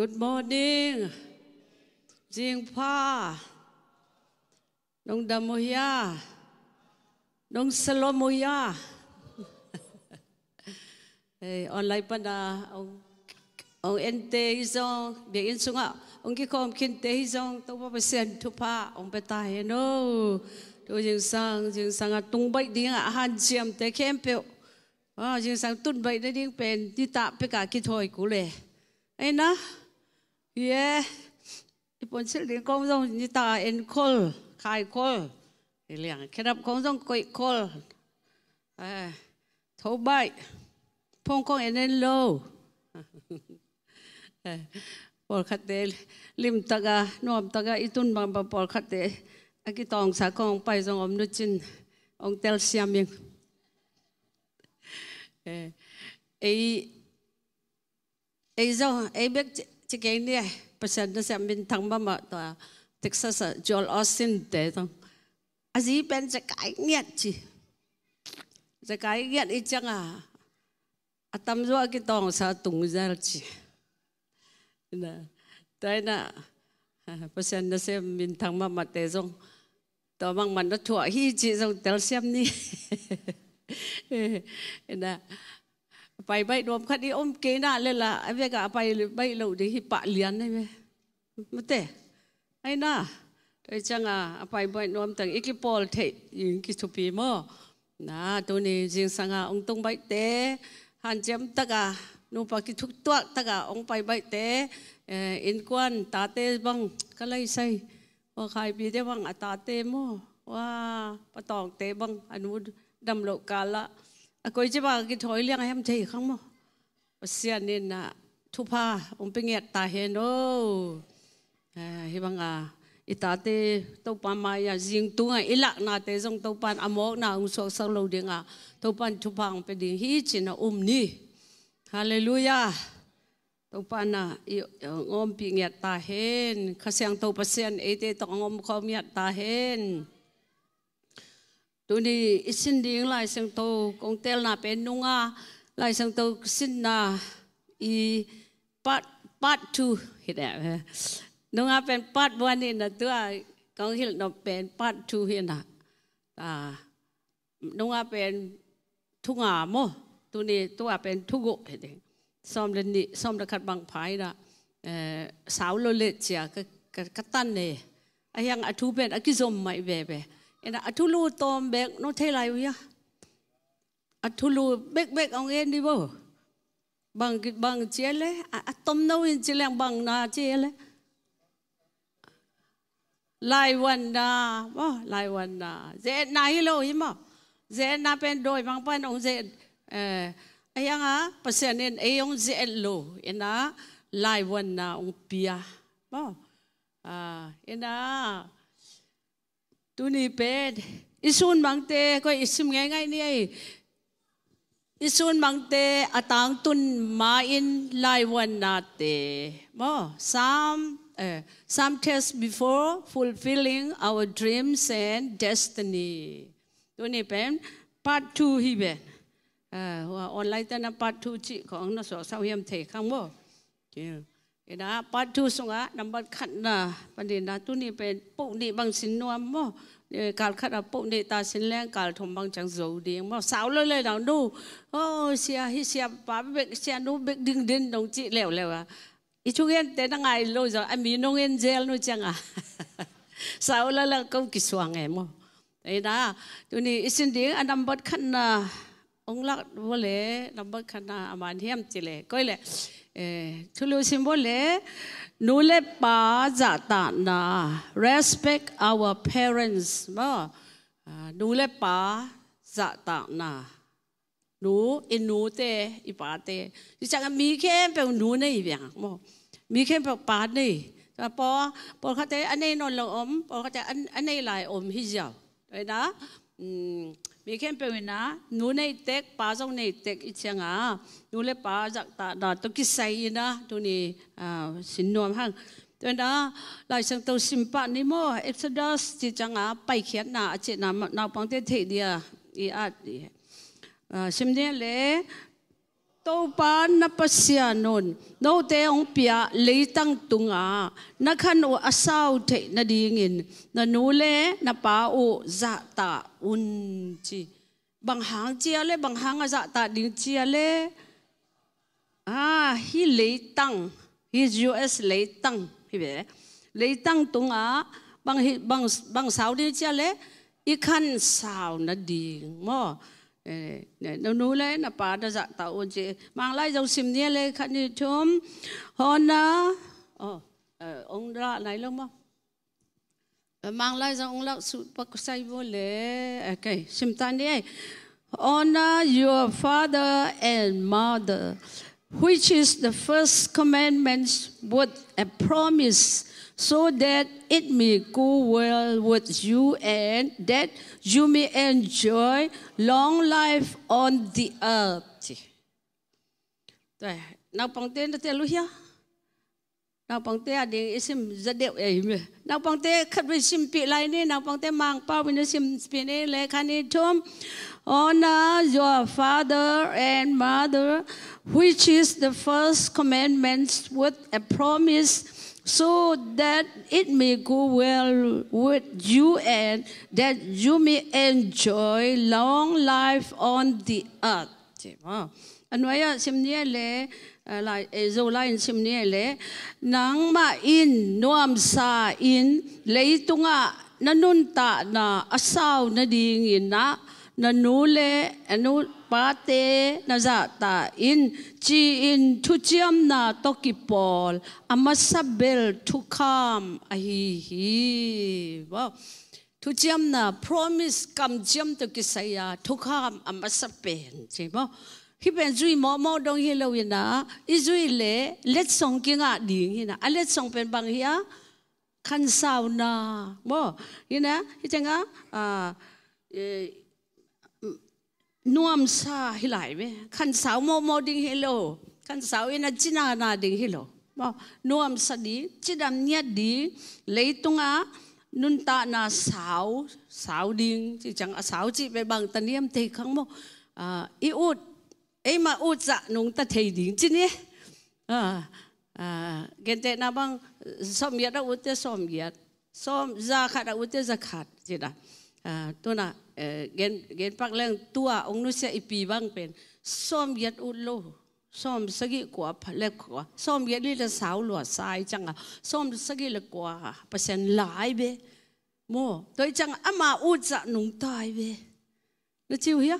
Good morning เจียงพาน้องดามยาน้องสโลมยาเออออนไลน์ปนาององเอ็นเตฮิซอง เบียอินสุงะองกิคอมคินเตฮิซองต้องว่าเปเซ็นทุพาองไปตายเนาะตัวจึงสังจึงสังตุงใบดี้งะฮันเจียมเตเข้มเปียวอ๋อจึงสังตุนใบได้ดิ่งเป็นที่ตาไปกากิถอยกูเลยไอ้นะเยี่ปนเชื่อเลีกงงนิตาเอ็นคลคายคลเรื่องครับองงกุยคลเออทบใบ พงคงเอ็นเอ็นโลปอลคัดเดลิมตากานวมตากาอิตุนบังบังปอลคัดเดอากิตองสากองไปส่งอมนุชิน องเตลซียมิง เออเอ้เอ้เจ้าเอ้เบก这个呢，不是那些面汤妈妈的，Texas Joel Austin 的东，啊，这边这改念子，这改念一张啊，啊，他们说给当啥东西子，那，对那，不是那些面汤妈妈的种，到忙忙的ถั่稀子种，到什么呢？那。ไปใบรวมคดีอมเกน่าเลยล่ะไอ้เวกาไปใบเหล่ดีฮิปะเลียนได้ไหมไม่เตะไอ้น่าไอ้จังอ่ะไปใบรมต่างอีกปอลเทยิงกิสุปีมอนะตัวนี้จริงสังอะองตงใบเตะหันเจมตะกะนูปากิทุกตัวตะกะองไปใบเตะอินกวนตาเตบังก็เลยใส่ว่าใครปีได้บังอตาเตมว่าปะตองเตบังอนุดำโลกาละ koi à, je ba ki thoi liang hem thei khang mo sia ne na thu pa um pe nget ta he no hi à, ít ita te tàu pan mai à, riêng tu ít ilak na te jong tàu pan amo à, na ông so so lâu điện à, tàu pan thu pa um pe ding hi chin um ni hallelujah tàu pan à, ờ, ông bị nget tai hen kha sang to pa sen e te to ngom khom nget tai hen tôi đi xin đi lại sang tô con tel là bên nung à lại sang tô xin na à, i part part two hiện đại nung à bên part one này là tôi à, công hiện nó bên part two hiện đại à nung à bên thu à mô tôi đi tôi à bên thu gỗ hiện đại xong lên đi xong được khát bằng phái đó ờ, sáu lô lệ chia cái cái cái tan này anh ăn ăn thu bên ở cái zoom mày về về ena athulu tom bek no thelai ya athulu bek bek ong en di bo bang bang chele atom no in chele bang na chele lai wan na bo lai wan na ze na hi lo hi mo ze na pen doi bang pan ong ze eh ayang a pasen en ayong ze lo ena lai wan na pia bo à ena ตูนี่เป็ดอิสุนบางเตก็อิสุมง่ง่ายเนี่อิสุนบางเตอตังตุนมาอินไลวันนาเตบ่ some uh, some t e s t before fulfilling our dreams and destiny ตัวนี้เป็น part two ฮีเบนเออว่าออนไลน์แต่นะ part two จิของนสอเศาเยียมเทข้างบ่เ ina patu sunga number khat na pandina tu ni pe pu ni bang sin nuam mo e, kal khat a pu ni ta sin leng kal thom bang chang zo di mo sao le le dang du o sia hi sia pa be sia nu be ding din dong chi leo leo a i chu gen te na ngai lo zo a mi nong en gel nu chang a sao le le câu ki suang em mo ina tu ni isin ding a number khat ông lắc vô lẽ number khat na aman hiam chi le koi le เอทุลุสิมบอกเลยนูเลปาจะตานา respect our parents บ่นูเลปาจะตานานูอินูเตอีปาเตจะมีแค่เป็นนูในอย่างบ่มีแค่เป็นปาในก็พอพอเขาจะอันนี้นอนลมพอเขาจะอันอันนี้ไหลอมหิจาวเลยนะมีแค่เป็นนะหนูในเต็กป้าจ้องในเต็กอีเชียงอ่ะหนูเลยป้าจากตาดาตุกิใส่นะตัวนี้อ่าสินนวมหัางตัวนะหลายสังตัวสิมปะนิโม เอ็กซ์ดัสจิจังอ่ะไปเขียนหนาเจนานาปังเตเทียอีอาดี่สิมเนี่ยเลย tô pa na pasya nun no te ong pia le tang tunga na khan o asaw the na dingin na nule na pa o za ta un chi bang hang chia le bang hang za ta ding chia le à hi le tang hi us le tang hi be le tang tunga bang hi bang bang sao ding chia le i khan sao na ding mo no nu le na pa da za ta o je mang lai jong sim nia le khan ni thum hon na ờ ông ra này lông mà mang lai dòng ông lão su pa sai vô le okay sim tan đi honor your father and mother which is the first commandment with a promise so that it may go well with you and that you may enjoy long life on the earth. isim zadeu ni, mang pa Honor your father and mother, which is the first commandment with a promise so that it may go well with you and that you may enjoy long life on the earth. Diba? Ano ya simniele lai ezo lain simniele nang ma in noam sa in leitunga nanunta na asaw na dingin na nanule anu ปาเตนาจตาอินจีอินทุจิมนาตกิปอลอามาซาเบลทุคามอฮีฮีว้าทุจิมนาพรอมิสกัมจิมตกิสยาทุคามอามาซาเปนใช่ไหมฮิเป็นจุยมอมอดงฮิเลวินาอิจุยเลเลสองกิงอาดิงฮินาอเลสองเป็นบางเฮียคันซาวนาบ่ยินะฮิจังอ่า nuam sa hilai ve khan sao mo mo ding hello khan sao ina china na ding hello mo nuam sa di chidam nya di leitunga nun ta na sao sao ding chỉ chẳng sao chỉ về bằng ta niệm thì không mo à i ut ấy mà ut dạ nung ta thấy ding chứ nhé à à gen te na bang som yết ra ut te som yết som ra khát ra ut te ra khát gì đó À, tuna ờ, gen gen pak leng tua ong nu se ipi bang pen som yet u lo som sagi kwa phale kwa som yet li la sau lo sai changa som à? sagi la kwa pasen lai be mo toi chang ama à u za dạ nung tai be nó chiu hiya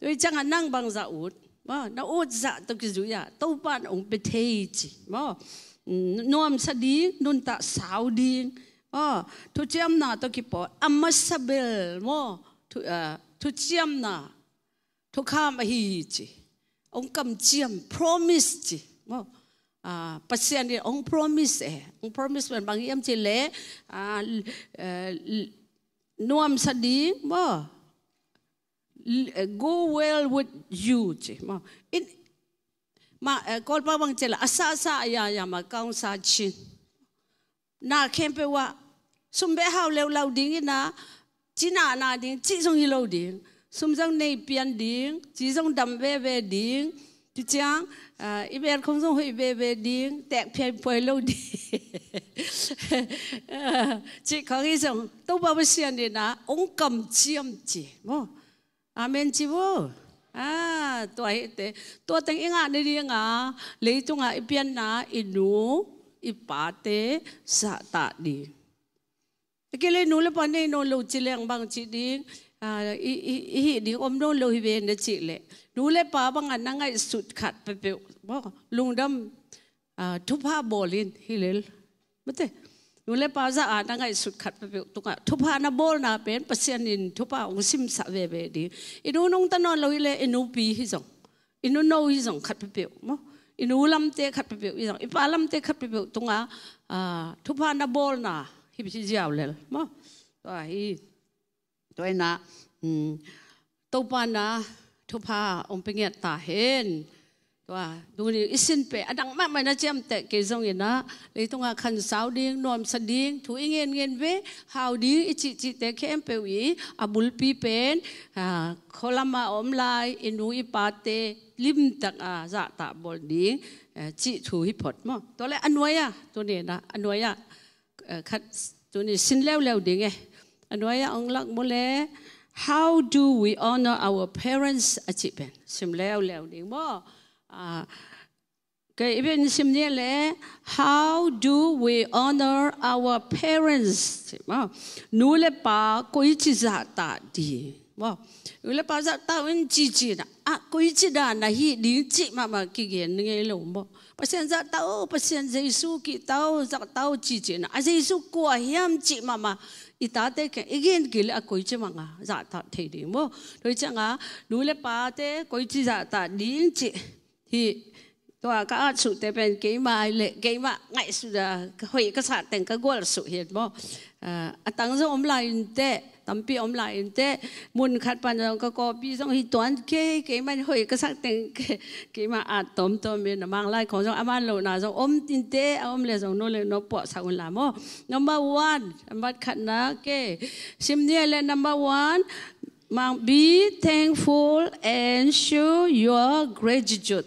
tôi chẳng hạn năng bằng dạ út mà nó út dạ tôi cứ dụi à dạ, tâu bạn ông bị thế chỉ mà ừ, nom sa đi nôn tạ sao 어, 두찌암나 또 기뻐. 암마사벨 뭐 두, 어, 두찌암나 두카마히지. 엉깜지암 프로미스지. 뭐 아, pasiani ong promise eh. Ong promise man bang iam chile ah nuam sadi mo go well with you chi mo in ma kol pa bang chela asa asa ya ya ma kaung sa chin na khem pe wa sum be hau leo lau ding na chi na na ding chi song hi lo ding sum jong nei pian ding chi jong dam ve ve ding chi chang eh, i ben không jong hui ve ve ding tek phe poi lo di chi khang hi jong to ba ba sian ni na ong kam chiam chi mo amen chi wo à tôi tuổi thế tuổi tiếng nga đi đi nga lấy chung nga ipian na inu อิปาเตสะตัดีเกเลนูเลปเนโนโลจิเลงบางจิดิงอ่าอีอีดิอมโนโลฮิเบนจิเลนูเลปาบางอันนั่งไอสุดขัดไปเปบอกลุงดำอ่าทุพาบอลินฮิเลลไม่เตนูเลปาจะอ่านนังไอสุดขัดไปเปตุกะทุพานาบอลนาเป็นปัศยานินทุพาองซิมสะเวเวดีอีนูนงตะนอนโลฮิเลอีนูปีฮิจงอีนูโนฮิจงขัดไปเปมั้อินูลำเตะขัดไปเปียวอีนังอีป้าลำเตะขัดไปเปียวตรงอ่ะทุพานาบอลนะฮิบิชิจาวเลยมั้งตัวอีตัวน่ะตัวปานะทุพาองเป็นเงียตาเห็นตัวดูนี่อิสินเปอดังมากไม่น่าเจมแต่เกซองเห็นนะเลยตรงอ่ะขันสาวดิ้งนอมสดิ้งถูเงินเงินเวหาวดิ้งอิจิจิแต่เข้มเปวีอบุลปีเป็น่าโคลมาอมลายอินูอีปาเต lim tak a ah, za ta bol ding eh, chi thu hi phot mo to le anwaya to ne na anwaya eh, khat to ne sin lew lew ding e eh. anwaya ong lak mo le how do we honor our parents achievement sim lew lew ding mo a cái bên sim ne le how do we honor our parents ma nu le pa ko chi za ta di wow ule pa za ta un chi chi na a ko chi da na hi di chi ma ma ki ge nge lo mo pa sen za ta giờ pa sen jesu ki ta o za ta o chi chi na à jesu ko a hiam chi ma ma i ta te cái igen ki le a ko chi ma nga za ta the di mo rồi cha nga lu le pa te ko chi za ta di chi hi to a ka a chu te pen ke ma le ke ma ngai su da hoi ka sa ten ka gol su hi mo a tang zo om lai te tampi om la in te mun khat pan jong ka ko pi jong hi toan ke ke man hoi ka sak teng ke ke ma a tom tom me na mang lại khong jong aman lo na jong om tin thế om lấy xong no le no po sa un la mo number one bắt khát na kê, sim ne là number one mang be thankful and show your gratitude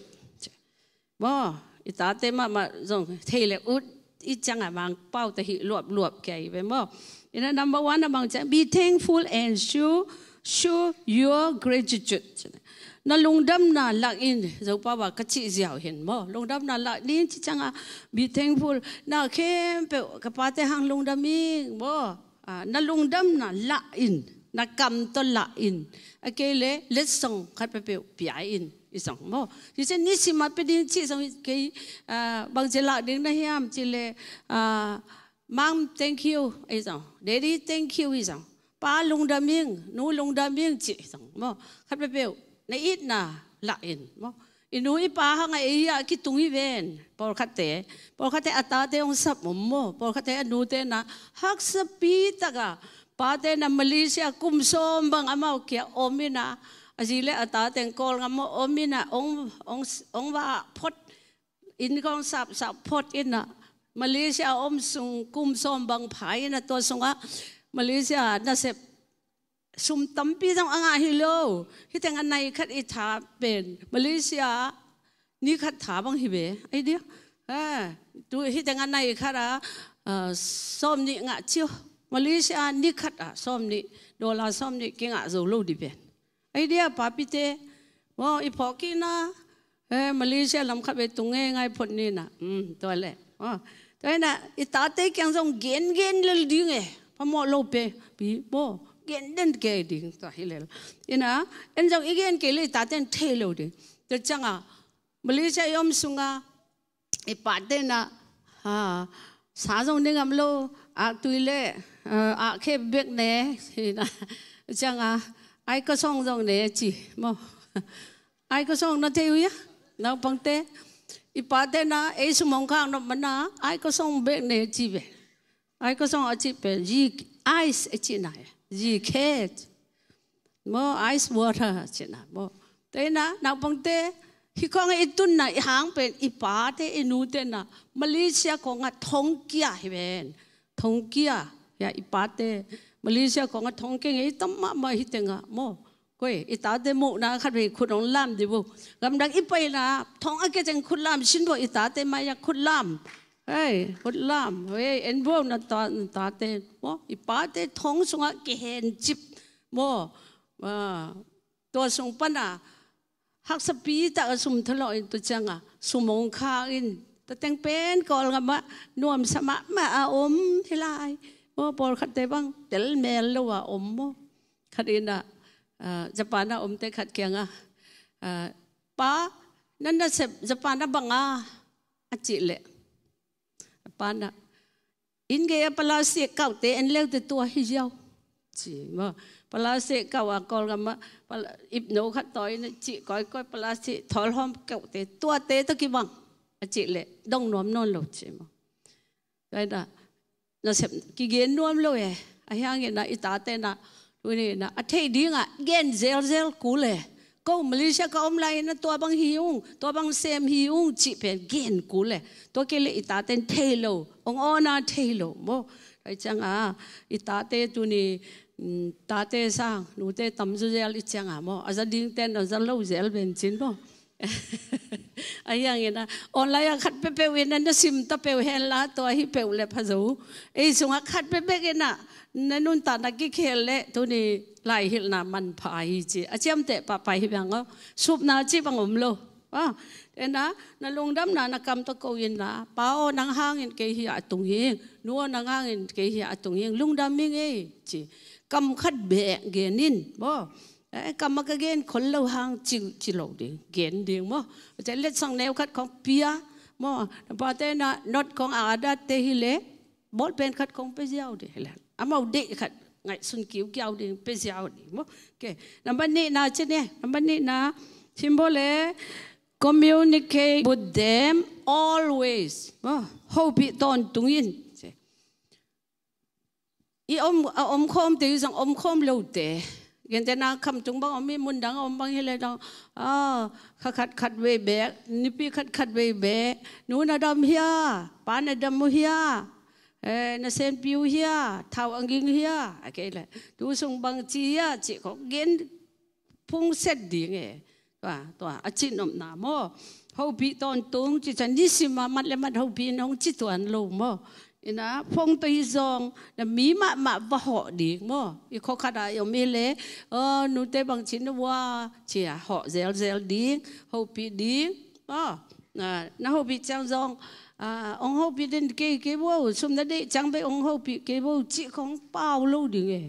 ít ita thế mà mà xong thei là út ít chẳng à mang pau te hi luộc luộc kê ve mo You know, number one among them, be thankful and show, show your gratitude. Na lungdam na lak in zau pa kachi ziao hin mo lungdam na lak ni chi be thankful na kem kapate hang lungdam mi mo ah, na lungdam na lak in na kam to lak in akele let song khat pe pe pi in isang mo thì sẽ ni si chi sang cái bằng chế lạc na đây ham chỉ Mom, thank you. Isang. Daddy, thank you. Isang. Pa lung daming, no lung daming chi isang. Mo, kapre peo. Na it na lain. Mo, inui pa ha nga iya ki tungi ven. Por kate, por kate atate ang sap mo mo. Por kate anute na hak sa pita ka. Pate na Malaysia kumsom bang amaw kya omina. Asile atate ang kol nga mo omina. Ong, ong, ong wa pot. In kong sap, sap pot ina. มาเลเซียอมสุงกุมซอมบางภายนะตัวสงะมาเลเซียนะเสพสุมตัมปีต้องอ่างฮิโลฮิตังอันไหนคัดอิทาเป็นมาเลเซียนี่คัดถาบางฮิเบไอเดียเออดูฮิตังอันไหนคัดอะซอมนี่งะเชียวมาเลเซียนี่คัดอ่ะซอมนี่ดอลลาร์ซอมนี่กิงอะโจลูดิเป็นไอเดียป้าพี่เตว่อีพอกินะเออมาเลเซียลำคับไปตรงเงยไงพ้นนี่นะอืมตัวแหละอ๋อ thế là ta thấy càng dòng ghen ghen lên đi nghe phải mo lo pe bi bo ghen đến kề đi ta hi le thế là em dòng ý ghen kề le ta tên thế lo đi thế chẳng à Malaysia yom sunga e parte na ha sa dòng đi ngam lo à tui le ờ, à khi biết nè thì là chẳng à ai có song dòng nè chỉ mo ai có song nó theo ý nó bằng tê ipadena esu mongkang no mana ai ko song bek ne chi be ai ko song achi pe ji ice achi na ji khet mo ice water achi na mo te na na pong te hi kong e tun na hang pen ipa te inu te na malaysia ko nga thong kia hi ben thong kia ya ipa te malaysia ko nga thong keng e tam ma ma hi te nga mo ก้ยอิตาเดมุนะคัดไปคุณองลามดิบุกำลังอิไปนะท้องอากจังคุณลามชินบุอิตาเตมาอยากคุณลามเฮ้ยคุณลามเฮ้ยเอ็นบุนะตาตาเตบ่อิปาเตท้องสงะเกเห็นจิบบ่ว่าตัวสงปนะหักสปีตะสุมทะลอยตัวจังอ่ะสุมงคาอินตะแตงเป็นกอลกันมะนวมสมะมาอาอมที่ลายบ่ปอลขัดเตบังเตลเมลล้ว่าอมบ่ขัดอินอ่ะ Ờ, Japan Japana omte khat kianga à. ờ, pa nanda se Japana banga achile in inge ya palasi kau te en leo te tua hi jau chỉ mà palasi kau à, à. a kol gama ip no khat toi ne chỉ koi koi palasi thol hom kau te tua te to ki bang achile dong nom non lo chỉ mà đây là nó sẽ cái gen nuông lâu ấy, anh em na ít ta tên na วันนี้นะอัฐิดีงะเกนเซลเซลกูเลยก็มาเลเซียก็อมไลนะตัวบางฮิวงตัวบางเซมฮิวงจีเป็นเกนกูเลยตัวเกลอิตาเต็นเทโลองอนาเทโลโมไอจังอ่ะอิตาเตตุนีตาเตสังนูเตตัมจุเซลอิจังอ่ะโมอาจจะดิ้งเต็นอาจจะเล่าเซลเป็นจินโมอไรอย่างเงี้ยนะออนไลน์ขัดเปเะๆเนี่ยนะซิมตะเป๊เฮนลาตัวฮิเป๊ะเลพะโซไอ้สงขัดเป๊ะๆกันน่ะนนุ่นตานักกิเคลเลตัวนี้ไหลเห็นน่ะมันพายจีอาจารย์เตะปะไปเหยังก็สุบนาจีบังอุ้มโลว่าเอนะนลงดำนานักกรรมตะโกยินละป้าอนังห่างเงินเกี่ยตุงเฮงนัวนังห่างเงินเกี่ยตุงเฮงลุงดำมิงเอจีกรรมขัดเบกเกนินบ่ cầm cái gen khốn lâu hàng chịu chịu lâu đi gen đi mà chạy lên sang neo khát con pia mà bà tê na not con à đã tê hi lệ bol pen khát con bây giờ đi là à mau đệ khát ngày xuân cứu kiều đi bây giờ đi mà cái năm bên này na chứ nè nằm bên này na symbol lệ communicate with them always mà hầu bị tôn tung in i om om khom tiêu rằng om khom lâu tệ กันจะนาคำจงบังอมีมุนดังอมบังให้เลยดองอ๋อขัดขัดขัดเวแบกนิปีขัดขัดเวแบกหนูนดดำเฮียปานนดำมุเฮียเอ่นเซนพิวเฮียท้าอังกิงเฮียอะไรเลยดูทรงบังจีเฮียจีของเงินพุงเสร็จดีไงตัวตัวอาจินอมนามอเขาปีตอนตุงจิจันยิสิมามัดเลยมัดเขาปีน้องจิตวันลงมอ ina phong tây zong na mi ma ma va họ đi mo i khó khăn ai yo mi le ờ nu te bằng chín nó wa chỉ à, họ zel zel đi hô pi đi ờ na na hô pi chang zong à ông hô pi đến cái cái wo sum na de chang be ông hô pi cái wo chỉ không bao lâu đi nghe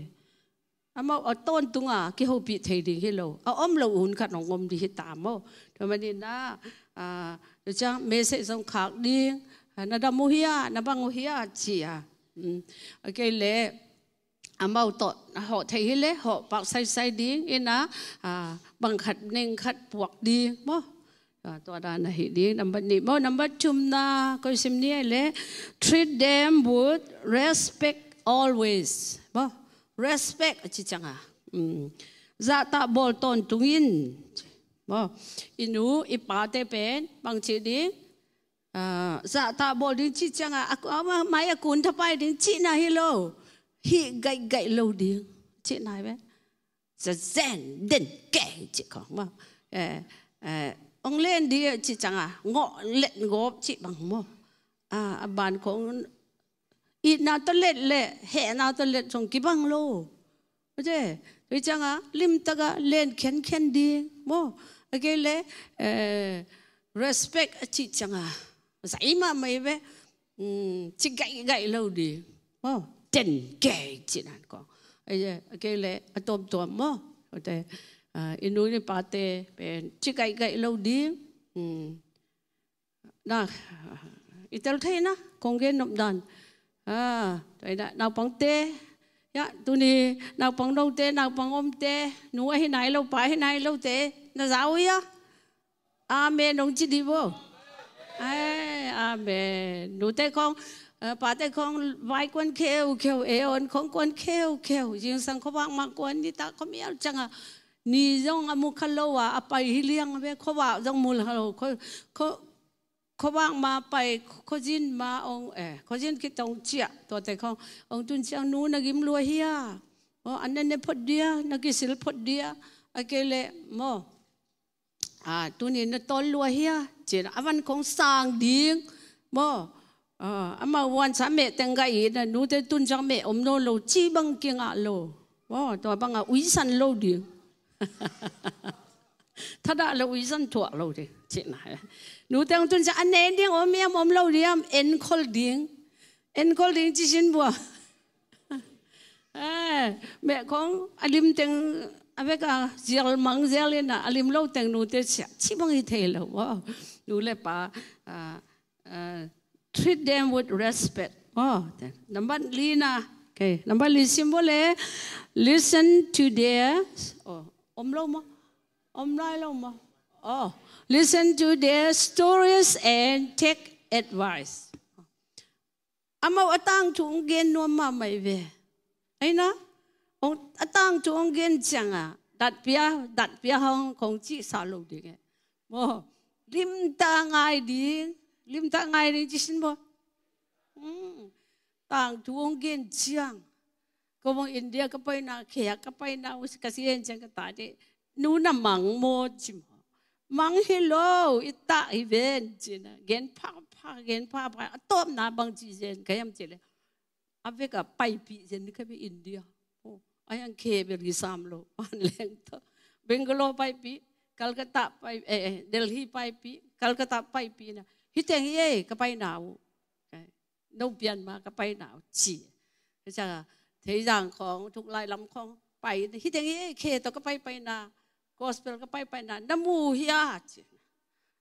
à mà ở tôn tung à cái hô pi thấy đi cái lâu à om lâu hun khát ông om đi hết ta mo rồi mà đi na à chang mê sẽ zong khác đi na da mo hia na bang hia chi à okay lẽ à mau tọt họ thấy hi lẽ họ bảo sai sai đi cái na à bằng khát nên khát buộc đi mà ตัวดานะฮิดีนัมบัดนี้บ่นัมบัดจุมนาก็สิมนี่แหละ treat them with respect always บ่ respect จิจังอ่ะอืมจะตาบอลตอนตุงินบ่อินูอีปาเตเป็นบางทีดี Ờ, dạ ta bồ đến chi chăng à mà máy à cuốn thắp ai đến chị này hello hi gậy gậy lâu điên chị này bé giờ rèn đỉnh kẻ chị có mà ờ, ờ, ông lên đi chị chẳng à ngọ lệnh góp chị bằng mò à, à bạn cũng ít nào tôi lệ lệ hệ nào tôi lệ trong cái băng lô thế tôi chẳng à lim tắc ga lên khen khen đi mò cái lệ respect chị chẳng à giải mà mấy bé ừ, chỉ gậy gậy lâu đi mà ờ, chân kề chỉ là có cái lẽ à, tôm tôm mà cái inu ni pa te chỉ gậy gậy lâu đi ừ. đó itel thế na công cái nộp đàn à đấy là nào bằng tê ya dạ, tu ni nào bằng đâu tê nào bằng ôm tê nuôi hay này lâu bài hay này lâu tê nó giáo ya amen à, ông chỉ đi vô ai อาเบนดูแต่ของป่าแต่ของไว้กวนเขียวเขียวเออนของกวนเขียวเขียวยิงสังคบังมากวนนี่ตาเขามีอะไรจังอะนี่ยองอมุขโลวะอไปฮิเลี้ยงเบเขาว่ายองมูลฮัลโหลเขาเขาว่างมาไปเขาจินมาองเอเขาจินคิดตรงเจียตัวแต่ขององจุนเจียงนู้นนักิมรวยเฮียอ๋อันนั้นเนี่ยพอดีนักิสิลพอดีอะไเกเลโมอ่าตัวนี้นตอลรวยเฮีย chỉ là văn không sang điên bố à mà quan sát mẹ tên gai là nú thế tuân cho mẹ ông nô lâu chi bằng kia ngạ lâu, bố tôi bằng ngạ úy săn lâu điên thật đã là úy săn thuở lâu đi chị này nú thế tuân cho anh em điên ông em ông lâu điên em khol điên em khol điên chỉ xin bùa à, mẹ con anh à, lim tiếng abeka zial mang zial na alim lo teng nu te cha chi bang i the lo wa nu le pa treat them with respect oh then number lina okay number li symbole listen to their oh om lo mo om lai lo mo oh listen to their stories and take advice amau atang chung gen no ma mai ve na ông à tăng cho ông kiến chẳng à đặt bia đặt bia hông không chỉ xả lụ đi nghe, mò lim ta ngay đi lim ta ngay đi chứ xin bò ừ. tăng cho ông kiến chẳng có mong India có bay na khía có bay na us kasi en chẳng cái ta đi nu na mang mò chim mang hello ita event chứ na gen pa pa gen pa pa à, tôm na bang chi gen cái em chỉ là avec a pipe gen cái bên India อยังเคบริสัมโลปานเลงตบงกลอไปปีกัลกตาไปเอ เดลฮีไปปีกัลกตาไปปีนะฮิตเองเย่ก็ไปหนาวนูเปียนมาก็ไปหนาวจีก็จะเทียงของทุกลายลำคองไปฮิตเองเย่เคตก็ไปไปนากอสเปลก็ไปไปนานมูฮิอาจี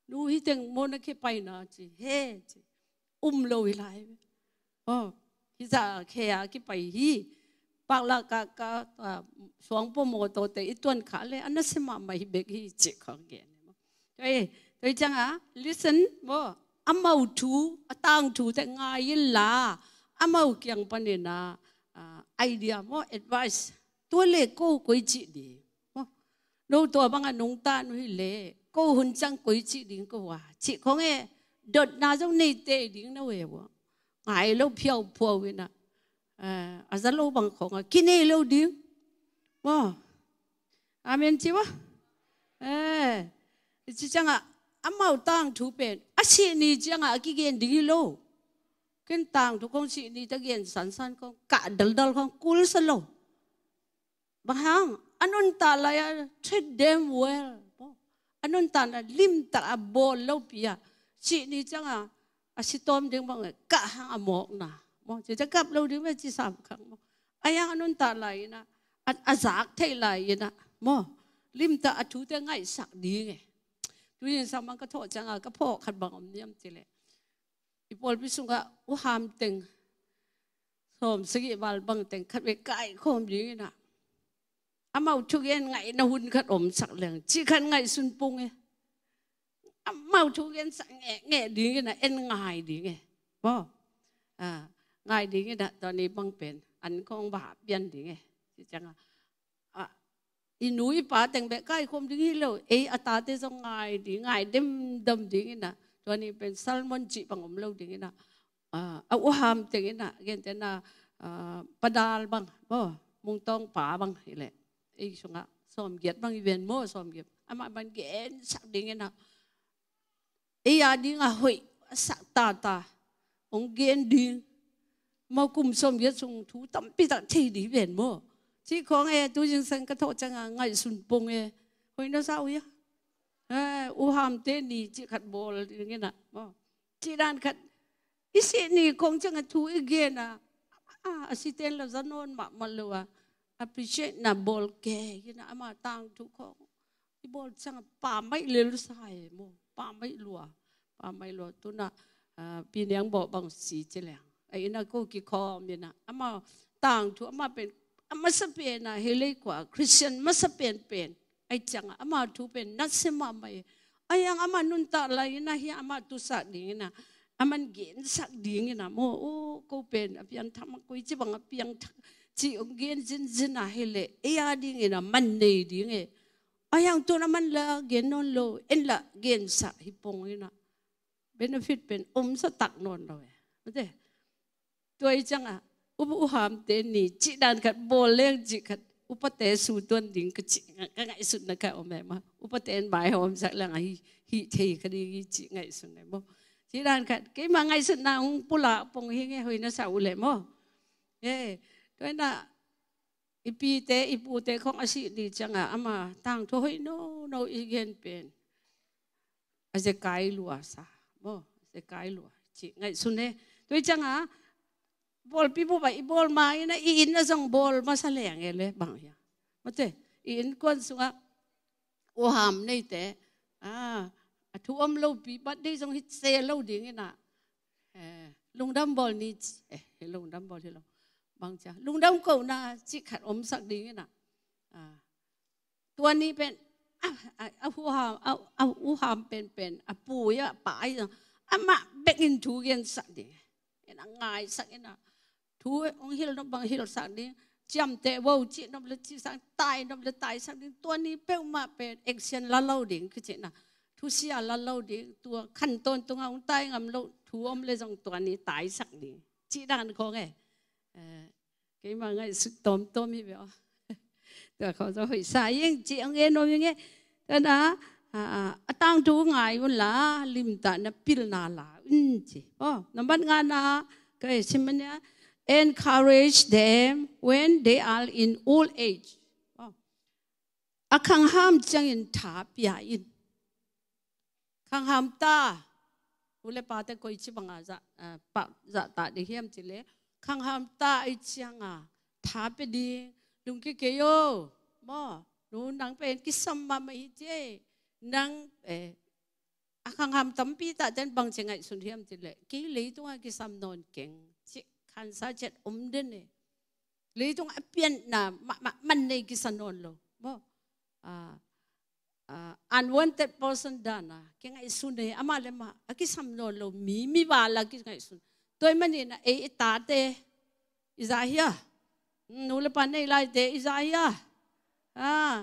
นูฮิตเองโมนักเคไปนาจีเฮจีอุ้มโลวิไลโอ้อฮิจะเคอาก็ไปฮี bác là cả cả xuống bộ mô tô tới ít tuần khá lẽ anh sẽ mà mày biết gì chỉ khó nghe vậy tôi chẳng à listen bố âm mâu chú tăng chú tại ngay là âm mâu kiêng bên này là uh, idea mô advice tôi lệ cô quý chị đi mô đâu tôi bằng anh nông ta nuôi lệ cô hun chẳng quý chị đi cô à chị có nghe đợt nào trong này tệ đi đâu về bố ngài lâu phiêu phù vậy nè à rất lâu bằng khổ à kinh này lâu điu wow vâng. amen chứ wa à chỉ chăng vâng. à âm mạo tăng thú bền à chị ni chăng à cái gen đi lâu cái tăng thú công chị ni ta gen sẵn sàng con cả đal đal con cool sân lâu bằng hàng anh ôn ta là treat them well anh ta là lim ta là bồ lâu bia chị ni chăng à à chị tôm đứng bằng cả hàng à mọc nào mo je ta kap lo di me chi sam khang mo aya anun ta lai na at azak te lai na mo lim ta athu te ngai sak di nge tu yin sam man ka tho chang a ka pho khat bang om niam ti le ipol pi sunga u ham teng som sigi bal bang teng khat we kai khom di na amau chu gen ngai na hun khat om sak leng chi khan ngai sun pung e amau chu gen sak nge nge di na en ngai di nge bo à ngài đi nghe đặt đó này băng bền anh không bà biên đi nghe chỉ chẳng à à, núi inui pa teng be không khom ding hi ấy e ta thế zong ngai đi ngai dem dam ding na cho này bên salmon chỉ bằng ông lâu ding na à ô à, ham ding na gen te na padal bang bo mung tong pa bang hi le e sunga bằng giet bang ven mo som giet ama ban gen sak ding na e ya ding a hoi sak ta ta ong gen ding mà cùng xóm yết sung thú tâm bị tặng thi đi biển mơ chỉ có nghe tôi dân sân cái thọ chẳng à ngày xuân bông nghe hồi nó sao vậy u hàm tên ni chỉ khát bồ thế nào chỉ đang khát ý xịn ni con chẳng à thú ý ghê nè à, à xịn tên là dân ôn mà mà lừa à. appreciate na bol ke cái nè mà tăng thú con cái bol chẳng à bà mấy lừa sai mồ bà mấy lừa à, bà mấy lừa tôi nè pin đang bỏ bằng xì chứ lẹng ai na ko ki ko mi na ama tang thu ama pen ama sa pen na hele kwa christian ma sa pen pen ai chang ama thu pen na se ma mai ai ang ama nun ta la na hi ama tu sa ding na aman gen sa ding na mo o ko pen apian tham ko chi bang apiang chi ong gen jin jin na hele e ya ding na man nei ding ai ang tu na man gen non lo en la gen sa hi pong ina benefit pen om sa tak non lo e ไม่ใช่ตัวจังอ่ะอุปอุหามเตนี่จีดันขัดโบเลี้ยงจีขัดอุปเตสูตัวนดิ่งกจีก็ไงสุดนะค่ะอมแม่มาอุปเตนหมายหอมสักละไงฮีเทคดีจีไงสุดไหนบ่จีดันขัดกี่มาไงสุดนะองปุละปงเฮงเฮยนะสาวเลยมั้งเอ้ด้วยน่ะอีปีเตอีปูเตของอาศิดีจังอ่ะอามาตั้งทั่วเฮ้ยโนโนอีเกนเป็นอาจจะไกลลัวซะบ่จะไกลลัวจีไงสุดเนี่ยด้วยจังอ่ะบอลพี่บุบไปบอลมาอีน่ะอีนน่ะส่งบอลมาสั่งแรงเลยบางอย่างมาเจออินก้นสุนขโอหามในแต่อ่าทุ่มเราปีบัดได้ส่งฮิตเซลเราดีเงน่ะเออลุงดัมบอลนี่เออลุงดัมบอลที่เราบางจ้าลุงดัมเก่าน่ะจิกขัดอมสักดีเงนะอ่าตัวนี้เป็นอาอาหามอาอาหามเป็นเป็นอาปู่ยะป้ายอามาเบกินทูเกนสักดิ่งน่ะง่ายสักน่ะ thu ông hiểu nó bằng hiểu sáng đi chăm tệ vô chị nó là chị sáng tài nó là tài sáng đi tuần đi bèo mà bè action là lâu đến cái chuyện nào thu xia là lâu đến tua khăn tôn tung ông tay ngầm lộ thu ông lên dòng tuần đi tài sáng đi chị đang khó nghe ờ, cái mà ngay sức tóm tóm như vậy tôi không có phải sai chị ông nghe nói nghe thế đó à, à, à tăng chú ngài vẫn là lim tạ nó pil na là ừ chị ô nó bắt ngan là cái xem mình encourage them when they are in old age. A khang ham chang in thap ya in. Khang ham ta. Ule pa te koi chi banga za eh, pa za ta de hiam chi le. Khang ham ta ai chang a thap di dung ki ke yo. Mo nu nang pen ki sam ma mai je. Nang eh a khang ham tam pi ta den bang chengai sun hiam chi le. Ki le tu ki sam non keng kansajet umdene leitung apian na manne kisanon lo mo ah uh, unwanted person dana ke nga isune amale ma akisam no lo mi mi wala ki nga isun toy mani na e itate izahia nule panai lai te izahia ah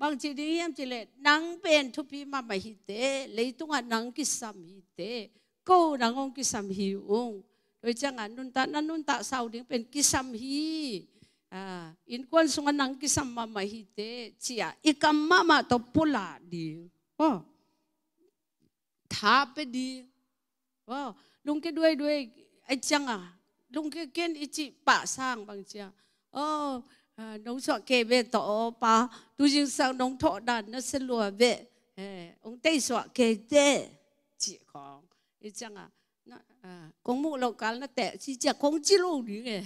bang chi di em chi le nang pen thu pi ma ma hi te leitung a nang ki sam hi te ko nang ong ki sam hi ong rồi chẳng hạn nun ta nan nun ta sau ding pen kisam hi à in quan sungan nang kisam mama hi te chia ikam mama to pula di oh đi oh lung cái đuôi đuôi ai chăng à lung cái kiến ít chị bả bằng chia oh nông sọ kê về pa tu dinh sang thọ đàn nó sẽ lùa về ông tây sọ kê tê chị có ít chăng à งม่กการนัแตชิ墓老干那带是叫空气路女的，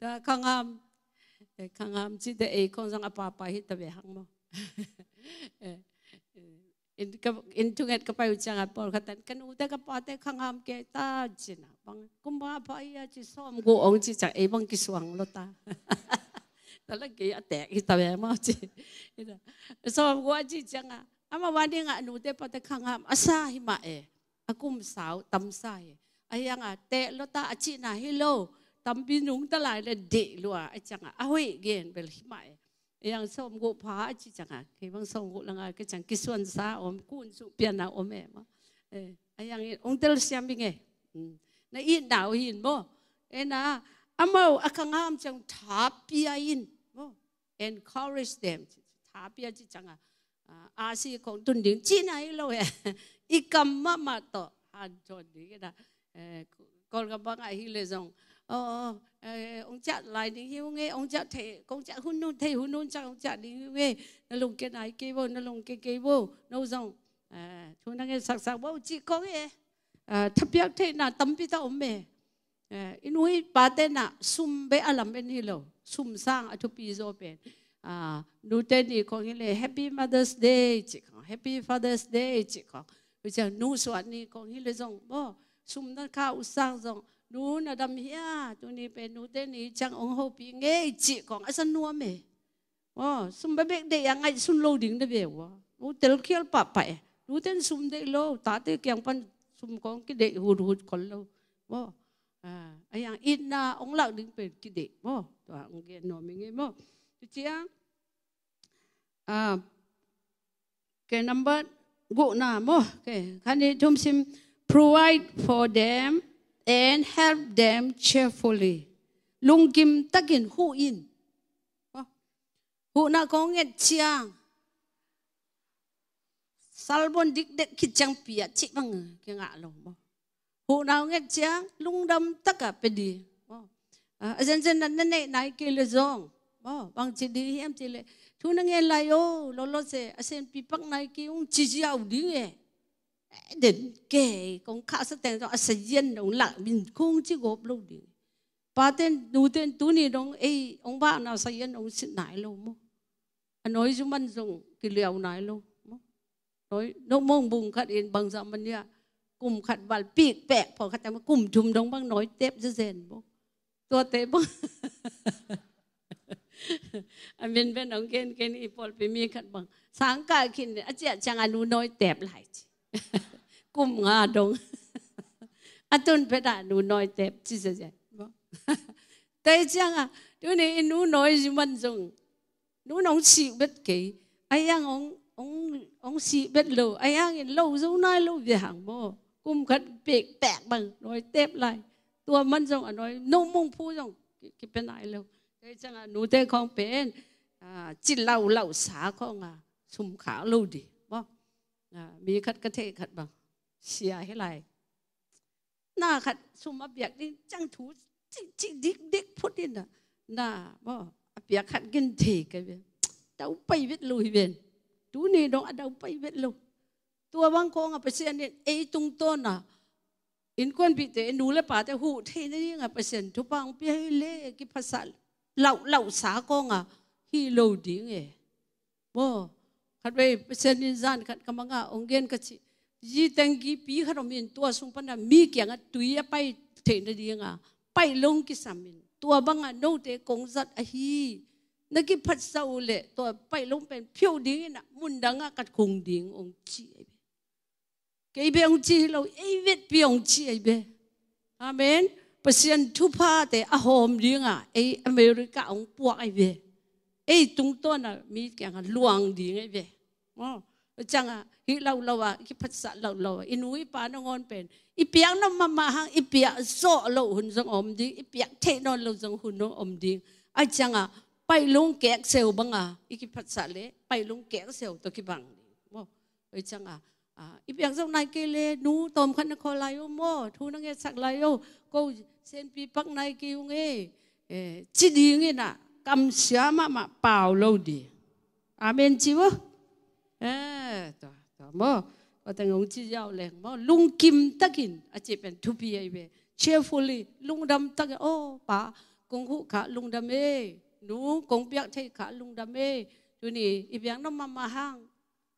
他ง看，า看记得哎，看งามชีแต่เอินกับอินทุกเอ็ดกับไปอุจจาระปอลขัดต่กันอุตกับปาเตข้างามเกตาจินะบังกุมบาพายจิซ้อมกูองจิจากเอบังกิสวงลตาแต่ละกี่อแตกอีตาแวมงจิซ้อมกูอจิจังอ่ะ Ama wani nga anu te pate kangham asa hima e. Akum sao tam sa e. Aya nga te lota chi na hello. Tam binung ta lai le de lua achanga ahui gen bel hima e. Yang som go pha achi changa. Ke bang som go langa ke chang kiswan sa om kun su piana om e ma. E ayang ong tel siam binge. Mm. Na i dau hin bo. E na amau ham chang thapia in bo. Encourage them. Thapia chi changa. อาซีของตุนดึงจีนไอ้เราเออีกำมามาต่อฮันจนดีกันนะก่อนกับบังไอ้ฮิเลซงโอ้องจัดลายดิ้งฮิวเงองจัดเทองจัดหุ่นนู่นเทหุ่นนู่นจัดองจัดดิ้งฮิวเงนั่นลงเกนไอ้เกโบนั่นลงเกเกโบนู่นซงทุนนั่งสักสักว่าจีก็เอทับยักเทน่ะตั้มพิตาอมเมอินุยปาเตน่ะซุ่มเบอลัมเป็นฮิโลซุ่มสร้างอธุปีโซเป็น à nụ tên thì có nghĩa là happy mother's day chị happy father's day chị có bây giờ nụ soạn thì có nghĩa là sum nó cao sang rằng nụ là đam hia tụi ni bên nụ tên thì chẳng ông hô bị nghe chị có ngã sân nua mề bố sum bé bé để ngay sum lâu đỉnh đó về bố nụ tên kia bà bảy tên sum để lâu ta tên kiang pan sum có cái đệ hụt hụt còn lâu bố à anh in na ông lão đỉnh bên cái đệ bố tụi ông kia nói mình nghe bố chú chia à cái number gu na mo cái khani chúng sim provide for them and help them cheerfully lung kim takin hu in hu na có nghe chia salbon dik dek ki chang pia chi bang ke nga lo mo hu na nghe chia lung dam taka pedi a zen zen na ne nai ke le zong bo ờ, bang vâng, chi di em chi le thu na nghe lai ô lo lo se a sen pi pak nai ki ung chi chi au di đến kể con khá à, sẽ tên cho sẽ dân ông lạc mình không chỉ gộp lâu đi ba tên đủ tên tú ni đông ấy ông bà nào sẽ dân ông xin à, nải lâu mô nói chúng mình dùng cái liều nải lâu nói nó mong bùng khát yên bằng dạm mình nha cùng khát vào bị bẹp phò khát mà cùng chúng đông bằng nói tiếp dễ dàng bố tôi tế bố à mình bên ông kên kên y bol bị mi khát bằng sáng cả khi à chị chẳng anh nói đẹp lại chị cùng à đông à bên đã nu nói đẹp chị sẽ tại chẳng à đứa này nu nói gì mình dùng nu nóng chịu bất kỳ ai ông ông ông chị biết lâu ai ăn lâu dấu nói lâu về hàng bò cùng khát bẹt bẹt bằng nói đẹp lại tua mình dùng à nói mông phu dùng cái bên này lâu เจังอ่ะหนูเตของเป็นอ่าจิ้นเล่าเล่าสาของชุมขาลูดีบ่มีขัดกระเทขัดบ่เสียให้ไรหน้าขัดชุมอับเบียกนี่จังถูจิกจิกดิกดิกพุดินะหน้าบ่อับเบียกขัดกินถีกันเป็ดาไปเวทลุยเป็นดูนี่ดอกดาไปเวทลุยตัวบางคนอ่ะเปเสียนเนี่ยไอ้ตรงต้นอ่ะอินควนปีเตนูแลป่าแต่หูเทนี่ไงเปเสียนทุบังเปียให้เล่กิภาษา lâu lâu xá con à khi lâu điên nghe bố, khát về sen nhân gian khát cái mga ông gen cái chị gì tăng kí pi khát ông mình tua sung pan là mi kia ngắt à, tuy à bay thế nó điên à bay lông cái sam mình tua băng à nâu thế công giật à hi nó cái phát sau lệ tua bay lông bên phiêu điên à muốn đắng à cắt cùng điên ông chị cái bé ông chị lâu ấy biết biết ông chị ấy bé amen ปเสียนทุพาแต่อาหอมยงอ่ะไออเมริกาองปวกไอเวไอตุงต้นอ่ะมีแกงลวงดีไงเวอ๋อจังอ่ะฮิเราเราอ่ะคิพัสเราเราอินุยปานงอนเป็นอีเปียงน้ำมามาหังอีเปียโซเราหุ่นจังอมดีอีเปียเทนอนเราจังหุ่นน้องอมดีไอจังอ่ะไปลงแกกเซลบังอ่ะอีกิพัสเลยไปลงแกกเซลตะวกิบังอ๋อไอจังอ่ะอีเปียงสักนายเกเลนูตอมขันคอลายโอโมทูนังเงสักลายโอกูเซนปีปักนายกิวเงเอจิดีเงน่ะกำเสียมามาเปล่าโลดีอาเมนจิวเออต่อต่อโมก็แต่งงจิยาวแรงโมลุงกิมตะกินอาจิเป็นทุพีไอเว cheerfully ลุงดำตะกินโอ้ป้ากงหุขาลุงดำเอนูกงเปียกใช่ขาลุงดำเอดูนี่อีเปียงน้ำมามาห้าง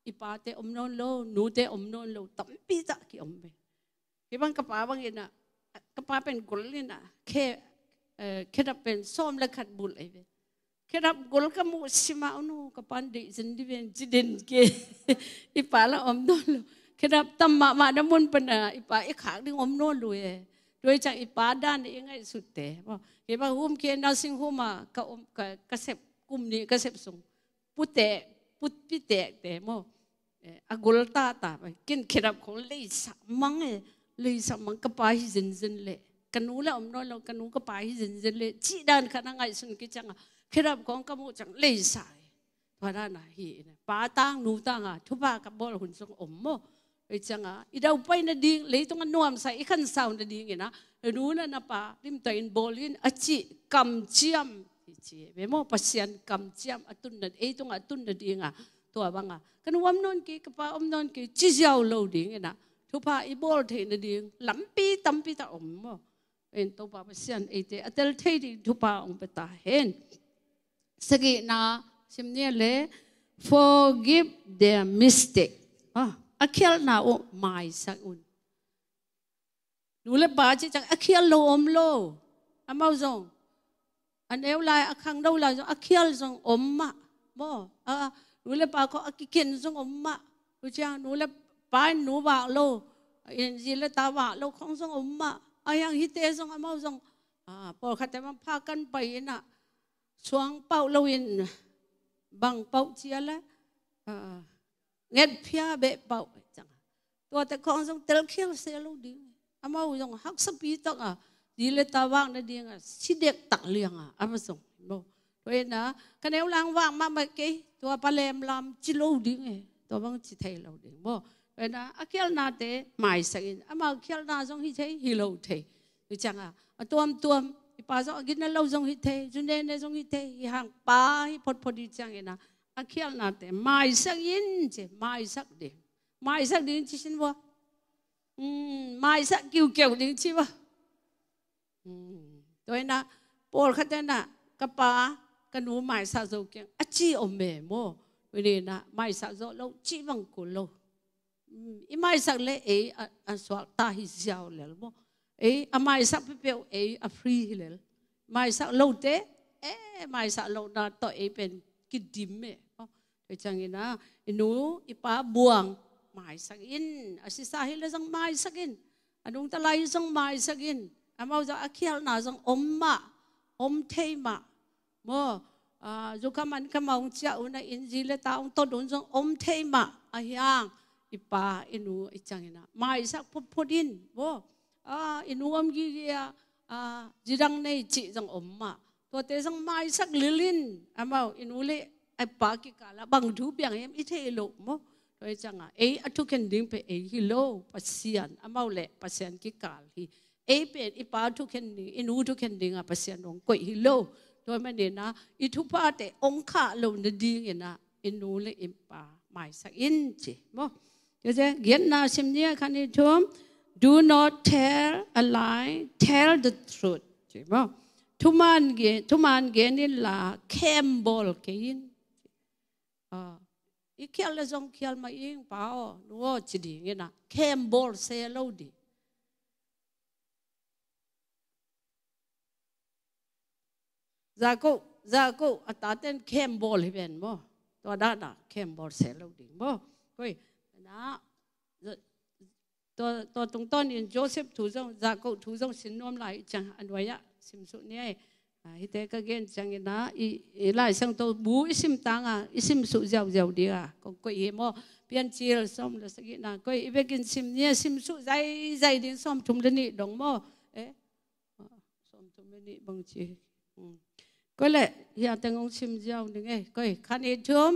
อีป้าเตอมนนโลนูเตอมนนโลตัมปีจักกี่อมเบอีบังกับป้าบังเอนะกับป้าเป็นกุลเลยนะแค่เอ่อแค่ดับเป็นซ้อมละขัดบุลเอเบแค่รับกุลก็มุสิมาอุนูกับป๋าดิจินดิเวนจิเดนเกอีป้าละอมนนโลแค่รับตัมมามาดมุนปนะอีป้าอีขากดิอมนนโลเอโดยจากอีป้าด้านนี้งไงสุดแต่ว่าเห็นว่าหุ้มเคียนเอาสิ่งหุ่มมากระอมกระเสพกลุ่มนี้กระเสพส่งพุ่แตะพุ่พิเตะแต่โม Eh, agol ta ta kin khirap khong le sa mang e le sa mang ka pa hi zin zin le kanu la om no lo kanu ka pa hi zin zin le chi dan khana ngai sun ki chang khirap khong ka mu chang le sa e. thwa ra na hi e ne pa tang nu ta nga thu ba ka bol hun song om mo ai e chang a i dau pai na ding le tong nuam sa i khan sound na ding na nu na na pa lim ta in bol in a chi kam chiam chi ve mo pasian kam chiam atun na e tong atun na ding a ตัวบังอ่ะกันวมนนกีกปาอมนนกีจีเจ้าโลดิงนะทุพาอีบอลเทนดิงลำปีตั้มปีตาอมบ่เอ็นตัวปาเสียนเอเตอเตลเทดิทุพาองปตาเห็นสกีนาสิมเนี่ยเล forgive their mistake อ่ะอเคียลนาโอมายสักอุนนูเลบาจิจังอเคียลโลอมโลอามาวซงอันเอวลายอคังดาวลายซงอเคียลซงอมมะบ่อ่านูเลยปาก็กิเกนซงอมมารู้จักหนูเลยปานหนูบาโลยินจีเลตาบาโลของซงอมมาอายังฮิเตซงอมาซงอ่าพอขัดแต่มันพากันไปน่ะช่วงเป่าเลวิน บังเป่าเจียละเงินพิอาเบะเป่าจังตัวแต่ของซงเตลเคียวเซลูดีอมาซงฮักสปีตกอ่ะดีเลตาบางนะดีงอ่ะชิเด็กตักเลียงอ่ะอมาซงบอ vậy nè cái nếu lang vang mà mà cái tua ba lem làm chỉ lâu đi nghe tua bang vâng chỉ thấy lâu đi bo vậy nè akil na thế mai sang à mà akil na giống như thế hi lâu thế thì chẳng à tuam tuam pa zo gin na lâu giống như thế cho nên nên giống như thế hi hàng pa hi phật phật đi chẳng nè akil na thế mai sang in chứ mai sang đi mai sang đi chỉ xin bo mai sang kêu kêu đi chứ bo tôi nè Paul khát thế nè กระปา kanu mai sa zo kia achi mẹ mo vì na mai sa zo lâu chi bằng cổ lâu, ừ, ý mai sa le e an so ta hi giàu le mo ấy a à, mai sa bị pe ấy à free hi le mai sa lo te e mai sa lo na to ấy bên ki dim mẹ, cái chang ina inu ipa buang mai sa in à, sao hi le sang mai sa in anung à, ta lai sang mai sa in amau za akhial na sang ma, ông thei ma mơ à dù các bạn các mong cha ông này in gì là ta ông tôi đúng giống ông thế mà à hiang ipa inu ichang ina mai sak popodin bo à inu om gi à à jirang này chị rằng ông mà tôi thấy rằng mai sak lilin amau à, inu le ipa ki kala bang du biang em ithe lo mo rồi chẳng à ấy atu à, ken ding pe ấy hi lo pasian amau à, le pasian ki kal hi ấy pe ipa atu ken inu atu ken ding a pasian rong coi hi lo tôi mà đến na ít thu ba để ông khá lâu nó đi nghe na in nô lệ in pa mai sắc in chứ mo cho thế kiến na xem nhé khán đi thôm do not tell a lie tell the truth chứ mo thu man gie thu man gie nên là Campbell cái in à ít kia là dòng kia mà in bảo nó chỉ đi nghe na Campbell xe lâu đi giờ cụ giờ cụ ta tên Campbell bol hi bên bo to đã đã kem bol sẽ lâu đỉnh bo coi đó dạ, to to tung to nhìn Joseph thủ dông giờ dạ cụ thủ dông xin nom lại chẳng anh vậy á xin số này à, hi thế các gen chẳng cái đó ý lại sang tôi bú xin tăng à xin số giàu giàu đi à còn coi hi mo biên chiều xong là sẽ nghĩ nào coi ý bên kinh xin nhé xin số dày dày đến xong chúng lên đi đóng mo ấy xong chúng lên đi bằng chi ừ. ก็เลยเฮียแต่งงชิมเจ้าหนึ่งเอ้ก็ขันอิทุม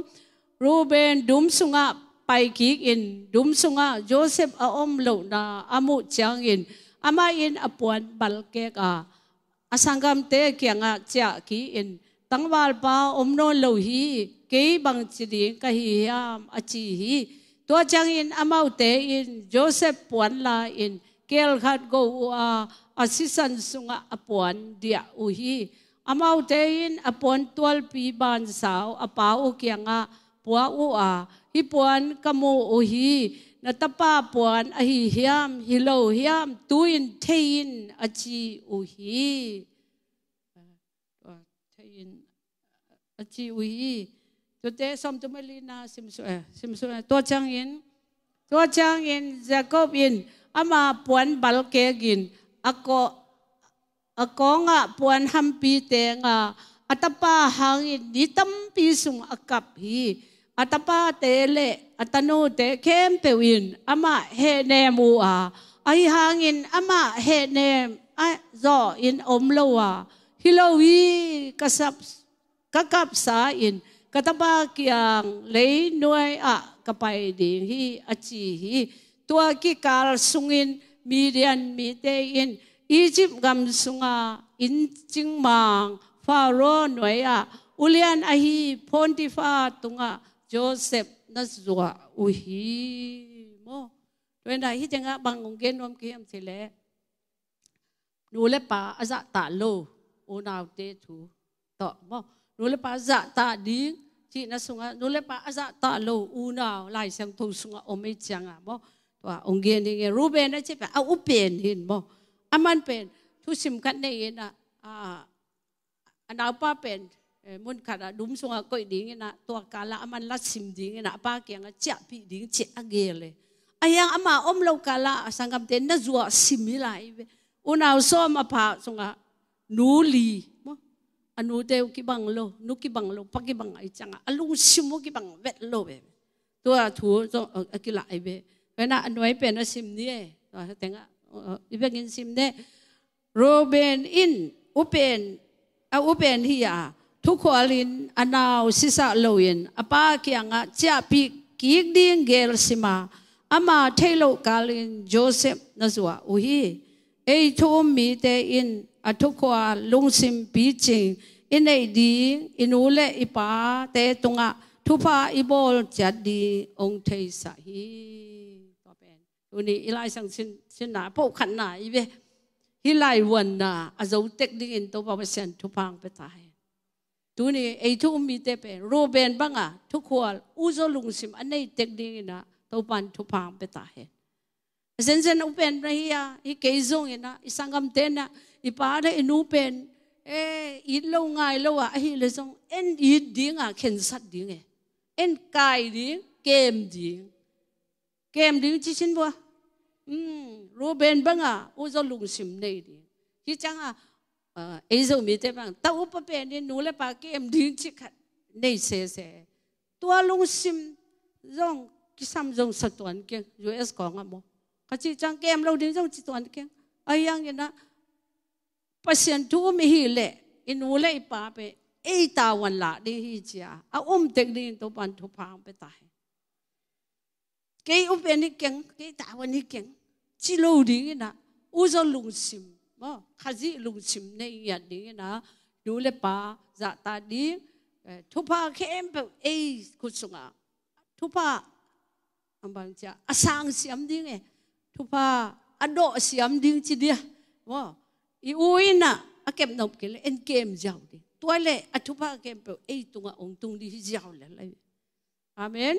รูเบนดุมสุงะไปกิกอินดุมสุงะโยเซฟอาอมโลนาอามุจางอินอามาอินอปวนบัลเกกอาอาสังกามเตเกียงอาเจ้ากีอินตั้งวาลปาอมโนโลฮีเกี่บังจีดีกะฮียามอจีฮีตัวจังอินอามาเตอินโยเซฟปวนลาอินเกลขัดโกอาอาศิสันสุงะอปวนเดียอุฮี amau dein apon tual pi ban sao apa u kianga pua u a hi puan kamu u hi na tapa puan a hi hiam hi lo hiam tuin thein a chi u hi tein a chi u hi cho te som tu melina sim su uh, sim su uh, to chang in to chang in jacob in ama puan balke gin ako a konga puan hampi te nga atapa hangi ni tampi sung akap hi atapa te le atanu te kem pe win ama he ne mu a ai hangin ama he ne a zo in om lo wa hilowi kasap kakap sa in kataba kyang lấy noi a kapai đi hi achi hi tua ki kal sungin mi rian mi te in Egypt gam sunga in ching mang pharo noi a ulian a hi pontifa tunga Joseph na zua uhi mo tuen da hi changa bang ong gen nom ki am thile nu le pa aza ta lo unaw te thu to mo nu le pa za ta ding chị nó sung nó pa ba dạ tạ lô u nào lại sang thu sung ôm ấy chẳng à mo và ông kia thì nghe Ruben nó chỉ phải áo biển hin mo aman pen thu sim kan nei na a anaw pa pen eh, mun kara dum sunga koi ding na to kala aman la sim ding na pa kya nga cha pi ding che agele ayang ama om lo kala sangam ten na zuwa similai ve unaw so ma pa sunga nuli mo anu deu ki bang lo nu ki bang lo pa ki bang ai changa alung simu ki bang vet lo ve to a thu zo akila ai ve na anuai pen na sim ni e to tenga Ờ, ibagin sim de Robin in upen a upen hia a thu khwalin anaw sisa loin apa kianga cha pi kiik ding gel sima ama thailo kalin Joseph nazwa uhi ei thu um mi te in a thu khwa lungsim pi ching in ei di inule ipa te tunga thupa ibol chadi ong thei sa ตัวนี้อีไลสังสินสินหนาพวกขันหนาอีเวฮิไลวันน่ะอาจจะเทคนิคอินตัวบาเซนทุพังไปตายตัวนี้ไอ้ทุกมีเตเป็นโรเบนบ้างอ่ะทุกคนอุจลุงสิมอันนี้เทคนิคนะตัวปันทุพังไปตาย Sen sen upen na hiya, hi keizong ina, isanggam tena, ipada inupen, eh, ilo nga ilo wa, hi lesong, en i di nga, kensat di nga, en kai di, kem di nga kem ding chi xin bo um ro ben bang a o zo lung sim nei đi, chi chang a ấy zo mi te bang ta up pe ni nu le pa kem ding chi khat nei se se tua lung sim rong ki sam rong sa tuan ke us ko nga mo ka chi chang kem lo ding rong chi tuan ke ai yang na pasien tu mi hi le in nu le pa pe ei ta wan la di hi chia a um tek ni to pan thu phang pe tai cái u bên đi kinh cái ta bên đi kinh chỉ lâu đi na u zo lung xìm mà khai gì lung xìm này yết đi na đủ lệ ba dạ ta đi ờ, thu pa cái em bảo ấy cũng sung à thu pa anh bạn cha à sang siam đi nghe thu pa à độ siam đi chỉ đi mà i ui na à, à kem nộp cái là en kem giàu đi tôi lệ à thu pa kem bảo ấy tung à ông tung đi giàu là lấy amen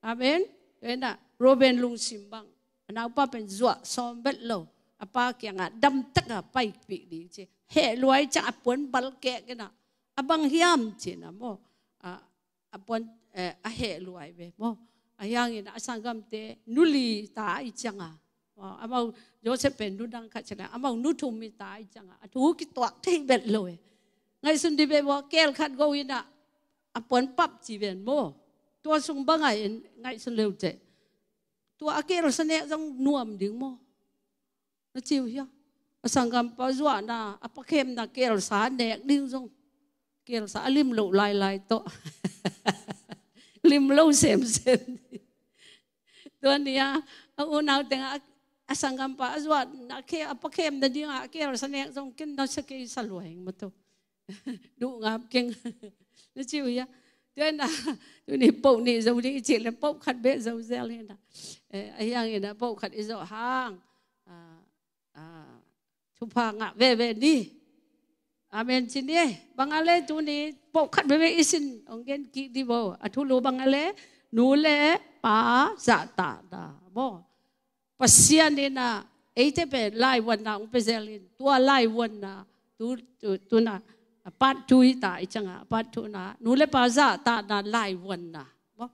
amen cái na Robin lung sim bang nào pa pen zua som bet lo apa à kia ngà đâm tắc à bay bị đi chứ hệ loài cha buồn bal kẹ cái nào abang à hiam chứ na, mo à, à buồn à hệ loài về mo à yang in asang gam te nuli ta i chang à amau Joseph pen nu dang khat chang amau nu thum mi ta i chang à thu ki tuak thei bet lo ngay sun đi về mo kel khat go in à buồn pap chi về mo tua sung ba ngai ngai sun leu chạy, tua ake ro sane jong nuam ding mo nó chiu hiya sang gam pa zwa na apakhem à, na ke ro sa nek ding jong ke ro sa lim lo lai lai to lim lo sem sem tua nia au nau tenga asang gam pa zwa na ke apakhem na ding a ke ro sa nek jong kin na sa ke sa lo heng mo to du ngap keng nó chiu hiya cho nên là tôi đi bộ nị dầu đi chỉ là bộ khát bế dầu dèo lên là ấy yang là bộ khát ý dầu hàng à, à, chú pha ngạ về về đi amen xin đi bằng ale chú đi bộ khát bế về xin ông gen kí đi bộ à thu lô bằng ale nú lệ pa dạ tạ đà bộ pasian đi na ấy thế về lai vần nào cũng bây giờ lên tua lai vần na tu tu tu na pat chui tại chẳng à pat chu na nô lệ bao giờ ta na lai won na bo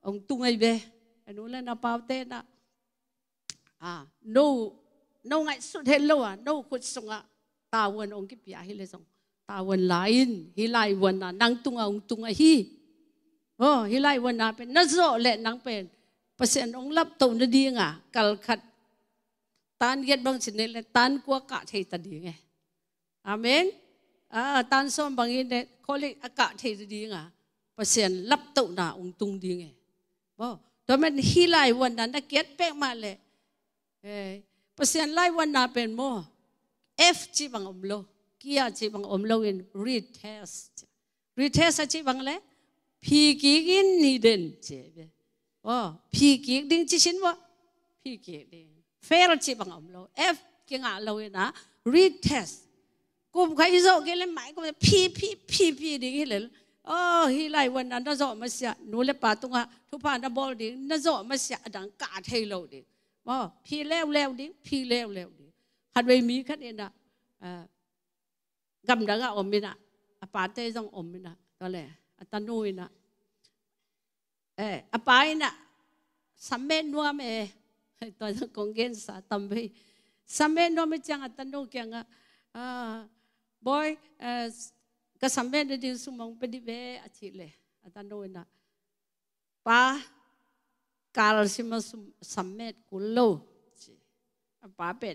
ông tung ngay về nô lệ na pao te na à nô nô ngay suốt hết luôn à nô khut sung à ta won ông ki pia hi le song ta won lain hi lai won na nang tung à ông tung a à hi oh hi lai won na bên na zo le nang pen persen ông lap tàu nó đi ngà kal khat tan get bang sin le tan kwa cả thei ta đi nghe amen อาตันส n bằng ิ n đấy có lẽ à cả thế đi n g ะ và sen lấp tụ na น n g tung đi nghe bao đó น ì n h h วันนั้นนัเก็ตเป๊กมาเลยเออเประเซ็นไล่วันนาเป็นโมเอฟจีบังอมโลกีอาจีบังอมโลอินรีเทส รีเทสจีบังเลยพีกีกินนี่เดนเจ็บโอ้พีกีดิ้งจีชินวะพีกีดิ้งเฟรจีบังอมโลเอฟกิงอาโลอินะรีเทสกุมใครจะโซกินเลยไหมกุมพี่พี่พี่พี่ดิ้งเลยโอ้ฮีไลวันนั้นนั่งโซมาเสียหนูเล็บปาตุงะทุพานตะบอลดิ้งนั่งโซมาเสียดังกาเทลดิ้งว่าพี่เล้วเล้วดิ้งพี่เล้วเล้วดิ้งฮันไปมีขันเองนะอ่อกำดังอมินะอาปาเต้องอมินะก็เลยอัตโนยนะเอออาปาอินะสามเณรนัวเมตัวจะคงเงนสาตั้มไปสามเณรนัวไม่จังอัตโนยแกงอ่า boy eh, ka sambe de din su mong pedi be achi le atan na pa kal sima sammet kullo chi pa pe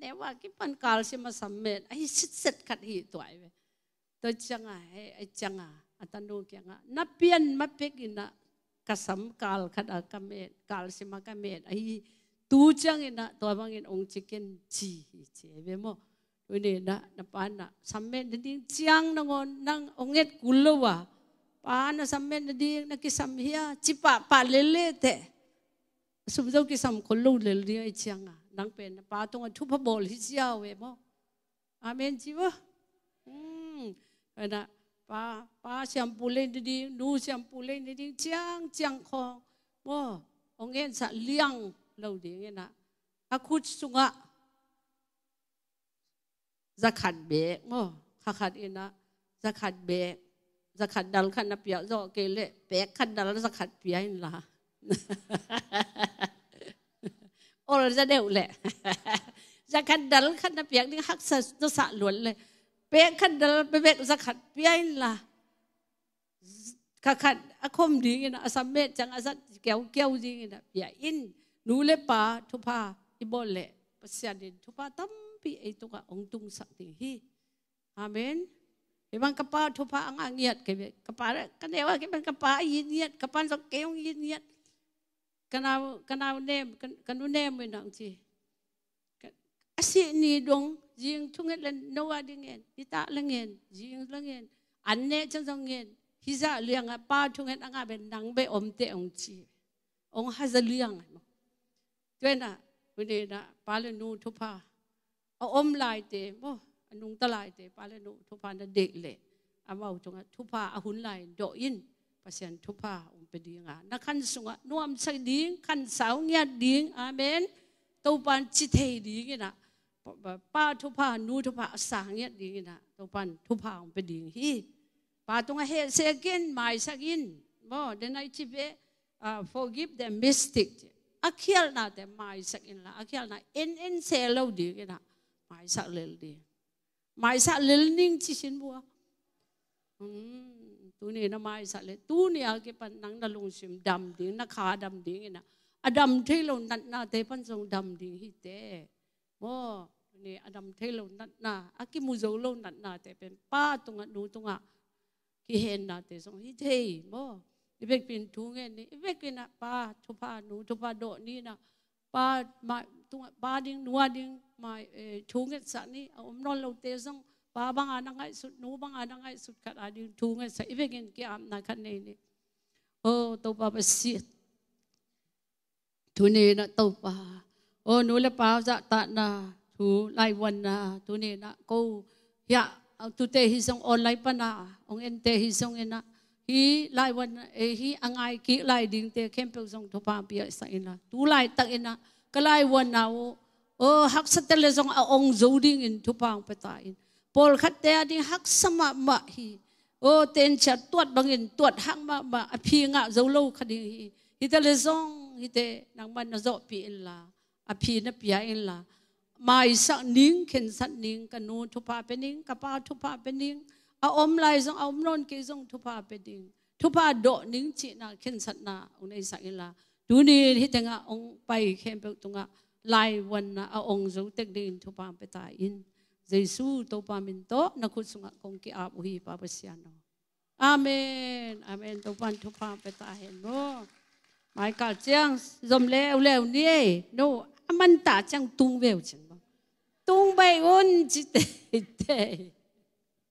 ne wa ki pan kal sima sammet ai sit set khat hi toai ve to changa he ai changa atan do kyanga na pian ma pek ina kasam kal khat a kamet kal sima kamet ai tu chang ina to bangin ong chicken chi chi ve mo wini na napana samme na ding chiang nangon nang onget kulawa paana samme na ding nakisamhia chipa palele te sumzo kisam kulu lelri ai chianga nang pen na patong a thupa bol hi chiao we mo amen jiwa hmm na pa pa siam pule na ding nu siam pule na ding chiang chiang khong mo ongen sa liang lo ding na akut sunga จะขัดเบะโม่ขัดขัดอินะ จะขัดเบะจะขัดดัลขันนับเปียโอเกเลเปกขัดดัลจะขัดเปียอินละโอ้จะเดวแหละจะขัดดัลขันนับเปียกนี่ฮักสัะสะหลวนเลย เปกขัดดัลเปกจะขัดเปียอินละขัดขัดอาคมดีนะอาสามเมจังอาสัตเกี่ยวเกี่ยวดีนะเปียอินนูเลป้าทุพาอิบอลเลปัสยานินทุพาตั้ม pi e to ka ong tung sak ting hi amen ibang kapa to pa ang angiat ke k a p a a kanewa k i ban g kapa yiniat kapan sok e o n g yiniat kanaw kanaw nem kanu nem we na n g c i asi ni dong jing tunget l a n noa dingen ita l a n g e n jing l a n g e n anne chang songen hiza liang a pa tunget anga ben nang be om te ong chi ong hazaliang ด้วยนะวันนี้นะปาเลนูทุพาอาอมลายเตะนุงตะลายเตะปาเลนุทุพานเด็กเลยอาว่าจงทุพาอาหุ่นลายดอินภาษาทุพาอุ่เป็นดีงานักขันสุงะนวมใส่ดีงขันสาวเงียดิ้งอาเมนตุปันจิเทดีงี้งนะป้าทุพานูทุพาสางเงียดิ้งนะตุปันทุพาอุ่เป็นดีงฮีป้าตรงเฮเซกินไม่สักอินบ่เดนไอชิเบอ forgive the mistake อาเขียลนาแต่ไม่สักอินละอาเขียลนาเอ็นเอ็นเซลเอาดีกันนะมาสระเลดีมาสระเลนิ่งชิชินบัวตันี้นะมาสระเลยตันี้อาเกปันนังน่ลงซิมดำดิงนักาดำดิงนะอาดำเทลนัดนาเทปันทรงดำดิงฮิเตโมนี่อาดำเทลนัดนาอากิมุโจลนัดนาเทเป็นป้าตรงนอ่ะดูตรงนั้นะกิเห็นนาเทสงฮิเตโมอีเป็นทุ่งเงี้ยนี่อีเป็นนะป้าทุป้าหนูทุป้าโดนี่นะ ba ma tung ba ding nuwa ding ma thunget sa ni omron lo te zong ba bang ana ngai sut nu bang ana ngai sut khat ading thunget sa ivegen ki am na khat nei ni o to pa pa si thu ne na to pa o nu le pa za ta na thu lai wan na thu ne na ko ya tu te hi song online pa na ong en te hi song ena hi lai wan e eh, hi angai ki lai ding te kempel zong to pa pia sa ina tu lai tak ina kalai wan na o o hak satel zong a ong zo ding in to pang pa ta in pol khat te ading hak sama ma hi o ten cha tuat bang in tuat hak ma ma a phi nga zo lo kha ding hi hi te le zong hi te nang man na zo pi in la a phi na pia in la mai sa ning khen sat ning kanu to pa pe ning ka pa to pa pe ning อาอมไล่ซงเอาอมนนกิซงทุพาไปดิงทุพาโดนิ่งจีนาเข็นสันนาองในสักเลาดูนี่ที่จตงอองไปเข็นไปตรงอะลายวันนะเอาองจงตึกดินทุพาไปตายอินเจสูทุพามินโตนักขุสุงะคงกีอาบุฮีปาปสยานอามนอามนทุวพันทุพาไปตายเห็นโนหมายกาเจียงจมเลวเลวนี่โนมันตาจังตุงเววจังตุงใบอุ่นจิตเต้